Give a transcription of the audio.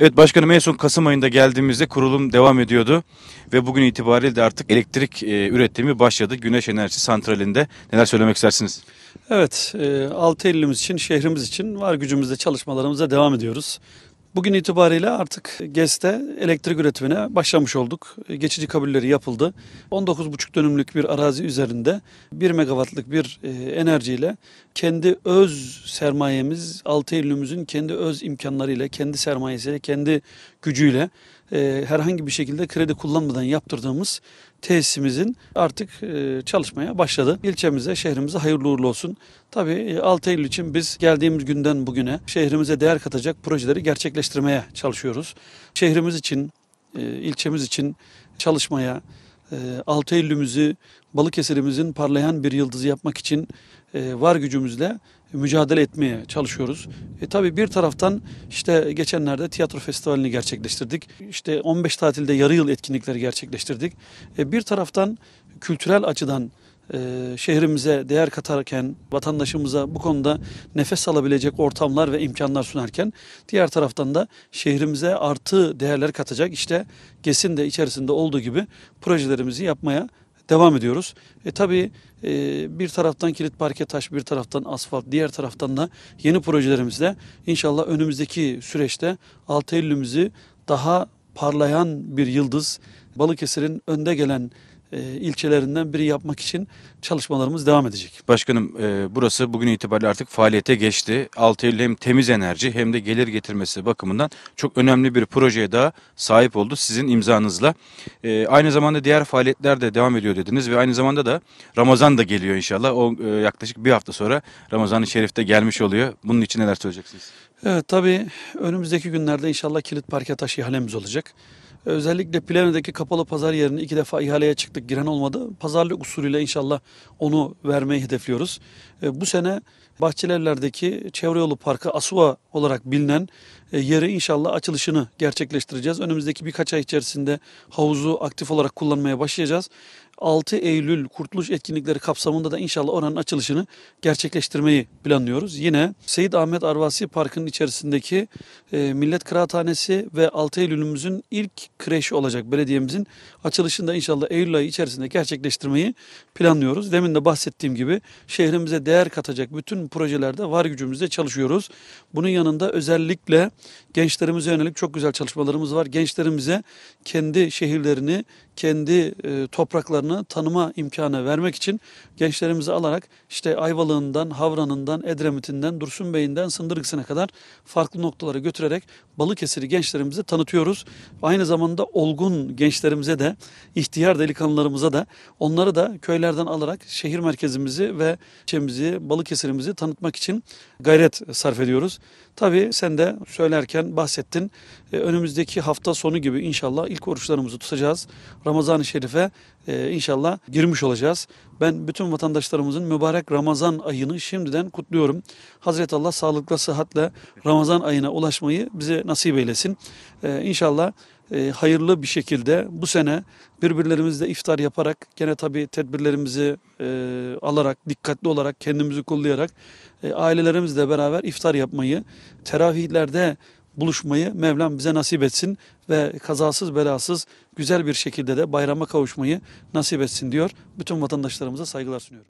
Evet başkanım en son Kasım ayında geldiğimizde kurulum devam ediyordu ve bugün itibariyle de artık elektrik e, üretimi başladı Güneş Enerjisi Santrali'nde. Neler söylemek istersiniz? Evet, e, 6 Eylül'ümüz için, şehrimiz için var gücümüzle çalışmalarımıza devam ediyoruz. Bugün itibariyle artık GES'te elektrik üretimine başlamış olduk. Geçici kabulleri yapıldı. 19,5 dönümlük bir arazi üzerinde 1 megawattlık bir e, enerjiyle kendi öz sermayemiz, altı Eylül'ümüzün kendi öz imkanlarıyla, kendi sermayesiyle, kendi gücüyle e, herhangi bir şekilde kredi kullanmadan yaptırdığımız tesisimizin artık e, çalışmaya başladı. İlçemize, şehrimize hayırlı uğurlu olsun. Tabii 6 e, Eylül için biz geldiğimiz günden bugüne şehrimize değer katacak projeleri gerçekleştirmeye çalışıyoruz. Şehrimiz için, e, ilçemiz için çalışmaya, 6 ee, Eylül'ümüzü Balıkesir'imizin parlayan bir yıldızı yapmak için e, var gücümüzle mücadele etmeye çalışıyoruz. E tabii bir taraftan işte geçenlerde tiyatro festivalini gerçekleştirdik. İşte 15 tatilde yarı yıl etkinlikleri gerçekleştirdik. E bir taraftan kültürel açıdan e, şehrimize değer katarken, vatandaşımıza bu konuda nefes alabilecek ortamlar ve imkanlar sunarken diğer taraftan da şehrimize artı değerler katacak işte GES'in de içerisinde olduğu gibi projelerimizi yapmaya devam ediyoruz. E tabii e, bir taraftan kilit parke taş, bir taraftan asfalt, diğer taraftan da yeni projelerimizle inşallah önümüzdeki süreçte 6 Eylül'ümüzü daha parlayan bir yıldız, Balıkesir'in önde gelen e, ilçelerinden biri yapmak için çalışmalarımız devam edecek. Başkanım e, burası bugün itibariyle artık faaliyete geçti. 6 Eylül hem temiz enerji hem de gelir getirmesi bakımından çok önemli bir projeye daha sahip oldu sizin imzanızla. E, aynı zamanda diğer faaliyetler de devam ediyor dediniz ve aynı zamanda da Ramazan da geliyor inşallah. O yaklaşık bir hafta sonra Ramazan-ı Şerif'te gelmiş oluyor. Bunun için neler söyleyeceksiniz? Evet tabii önümüzdeki günlerde inşallah kilit parke taşı ihalemiz olacak. Özellikle Plevne'deki kapalı pazar yerini iki defa ihaleye çıktık. Giren olmadı. Pazarlık usulüyle inşallah onu vermeyi hedefliyoruz. E, bu sene bahçelerlerdeki çevre yolu parkı Asuva olarak bilinen e, yeri inşallah açılışını gerçekleştireceğiz. Önümüzdeki birkaç ay içerisinde havuzu aktif olarak kullanmaya başlayacağız. 6 Eylül kurtuluş etkinlikleri kapsamında da inşallah oranın açılışını gerçekleştirmeyi planlıyoruz. Yine Seyit Ahmet Arvasi Parkı'nın içerisindeki e, Millet Kıraathanesi ve 6 Eylül'ümüzün ilk kreşi olacak belediyemizin açılışında inşallah Eylül ayı içerisinde gerçekleştirmeyi planlıyoruz. Demin de bahsettiğim gibi şehrimize değer katacak bütün projelerde var gücümüzle çalışıyoruz. Bunun yanında özellikle gençlerimize yönelik çok güzel çalışmalarımız var. Gençlerimize kendi şehirlerini, kendi e, topraklarını tanıma imkanı vermek için gençlerimizi alarak işte Ayvalık'ından, Havran'ından, Edremit'inden, Dursunbey'inden, Sındırgısı'na kadar farklı noktalara götürerek Balıkesir'i gençlerimize tanıtıyoruz. Aynı zamanda olgun gençlerimize de, ihtiyar delikanlılarımıza da onları da köylerden alarak şehir merkezimizi ve ilçemizi, Balıkesir'imizi tanıtmak için gayret sarf ediyoruz. Tabii sen de söylerken bahsettin. E, önümüzdeki hafta sonu gibi inşallah ilk oruçlarımızı tutacağız. Ramazan-ı Şerif'e e, inşallah girmiş olacağız. Ben bütün vatandaşlarımızın mübarek Ramazan ayını şimdiden kutluyorum. Hazreti Allah sağlıkla sıhhatle Ramazan ayına ulaşmayı bize nasip eylesin. E, inşallah e, hayırlı bir şekilde bu sene birbirlerimizle iftar yaparak gene tabii tedbirlerimizi e, alarak dikkatli olarak kendimizi kollayarak e, ailelerimizle beraber iftar yapmayı teravihlerde buluşmayı Mevlam bize nasip etsin ve kazasız belasız güzel bir şekilde de bayrama kavuşmayı nasip etsin diyor. Bütün vatandaşlarımıza saygılar sunuyorum.